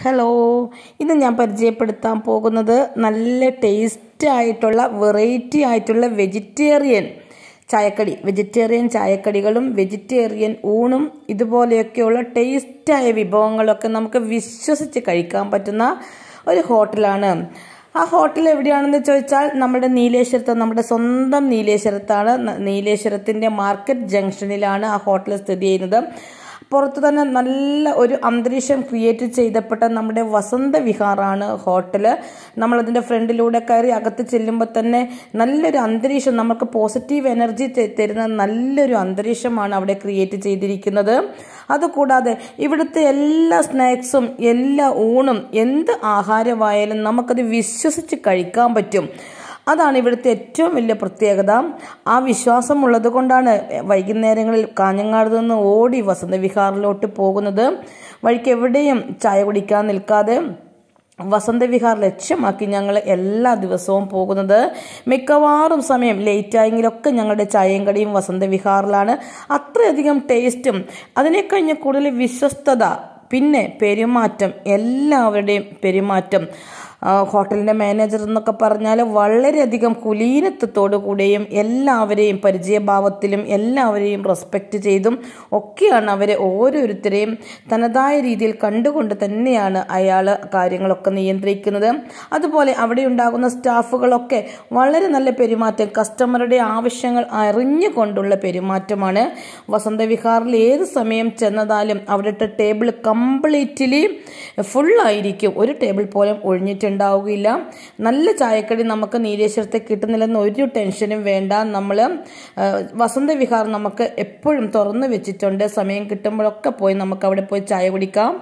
hello ഇന്ന് ഞാൻ പരിചയപ്പെടുത്താൻ പോകുന്നത് നല്ല ടേസ്റ്റ് ആയിട്ടുള്ള വെറൈറ്റി ആയിട്ടുള്ള വെജിറ്റേറിയൻ ചായക്കടി വെജിറ്റേറിയൻ ചായക്കടികളും വെജിറ്റേറിയൻ ഊണും ഇതുപോലെയൊക്കെയുള്ള ടേസ്റ്റായ വിഭവങ്ങളൊക്കെ നമുക്ക് വിശ്വസിച്ച് കഴിക്കാൻ പറ്റുന്ന ഒരു ഹോട്ടലാണ് ആ ഹോട്ടൽ എവിടെയാണെന്ന് ചോദിച്ചാൽ നമ്മുടെ നീലേശ്വരത്ത് നമ്മുടെ സ്വന്തം നീലേശ്വരത്താണ് നീലേശ്വരത്തിൻ്റെ മാർക്കറ്റ് ജംഗ്ഷനിലാണ് ആ ഹോട്ടൽ സ്ഥിതി ചെയ്യുന്നത് പുറത്ത് തന്നെ നല്ല ഒരു അന്തരീക്ഷം ക്രിയേറ്റ് ചെയ്തപ്പെട്ട നമ്മുടെ വസന്ത വിഹാറാണ് ഹോട്ടല് നമ്മളതിൻ്റെ ഫ്രണ്ടിലൂടെ കയറി അകത്ത് ചെല്ലുമ്പോൾ തന്നെ നല്ലൊരു അന്തരീക്ഷം നമുക്ക് പോസിറ്റീവ് എനർജി തരുന്ന നല്ലൊരു അന്തരീക്ഷമാണ് അവിടെ ക്രിയേറ്റ് ചെയ്തിരിക്കുന്നത് അതുകൂടാതെ ഇവിടുത്തെ എല്ലാ സ്നാക്സും എല്ലാ ഊണും എന്ത് ആഹാരമായാലും നമുക്കത് വിശ്വസിച്ച് കഴിക്കാൻ പറ്റും അതാണ് ഇവിടുത്തെ ഏറ്റവും വലിയ പ്രത്യേകത ആ ഉള്ളത് കൊണ്ടാണ് വൈകുന്നേരങ്ങളിൽ കാഞ്ഞങ്ങാട് നിന്ന് ഓടി വസന്തവിഹാറിലോട്ട് പോകുന്നത് വഴിക്ക് എവിടെയും ചായ കുടിക്കാൻ നിൽക്കാതെ വസന്തവിഹാർ ലക്ഷ്യമാക്കി ഞങ്ങൾ എല്ലാ ദിവസവും പോകുന്നത് മിക്കവാറും സമയം ലേറ്റായെങ്കിലൊക്കെ ഞങ്ങളുടെ ചായയും കടിയും വസന്തവിഹാറിലാണ് അത്രയധികം ടേസ്റ്റും അതിനെ കൂടുതൽ വിശ്വസ്തത പിന്നെ പെരുമാറ്റം എല്ലാവരുടെയും പെരുമാറ്റം ഹോട്ടലിൻ്റെ മാനേജർ എന്നൊക്കെ പറഞ്ഞാൽ വളരെയധികം കുലീനത്വത്തോടു കൂടെയും എല്ലാവരെയും പരിചയഭാവത്തിലും എല്ലാവരെയും റെസ്പെക്റ്റ് ചെയ്തും ഒക്കെയാണ് അവരെ ഓരോരുത്തരെയും തനതായ രീതിയിൽ കണ്ടുകൊണ്ട് തന്നെയാണ് അയാൾ കാര്യങ്ങളൊക്കെ നിയന്ത്രിക്കുന്നത് അതുപോലെ അവിടെ ഉണ്ടാകുന്ന സ്റ്റാഫുകളൊക്കെ വളരെ നല്ല പെരുമാറ്റം കസ്റ്റമറുടെ ആവശ്യങ്ങൾ അറിഞ്ഞുകൊണ്ടുള്ള പെരുമാറ്റമാണ് വസന്തവിഹാറിൽ ഏത് സമയം ചെന്നതാലും അവിടുത്തെ ടേബിൾ കംപ്ലീറ്റ്ലി ഫുള്ളായിരിക്കും ഒരു ടേബിൾ പോലും ഒഴിഞ്ഞിട്ടുണ്ട് ഉണ്ടാവുകയില്ല നല്ല ചായക്കടി നമുക്ക് നീലേശ്വരത്തെ കിട്ടുന്നില്ലെന്ന് ഒരു ടെൻഷനും വേണ്ട നമ്മൾ വസന്തവിഹാർ നമുക്ക് എപ്പോഴും തുറന്ന് വെച്ചിട്ടുണ്ട് സമയം കിട്ടുമ്പോഴൊക്കെ പോയി നമുക്ക് അവിടെ പോയി ചായ കുടിക്കാം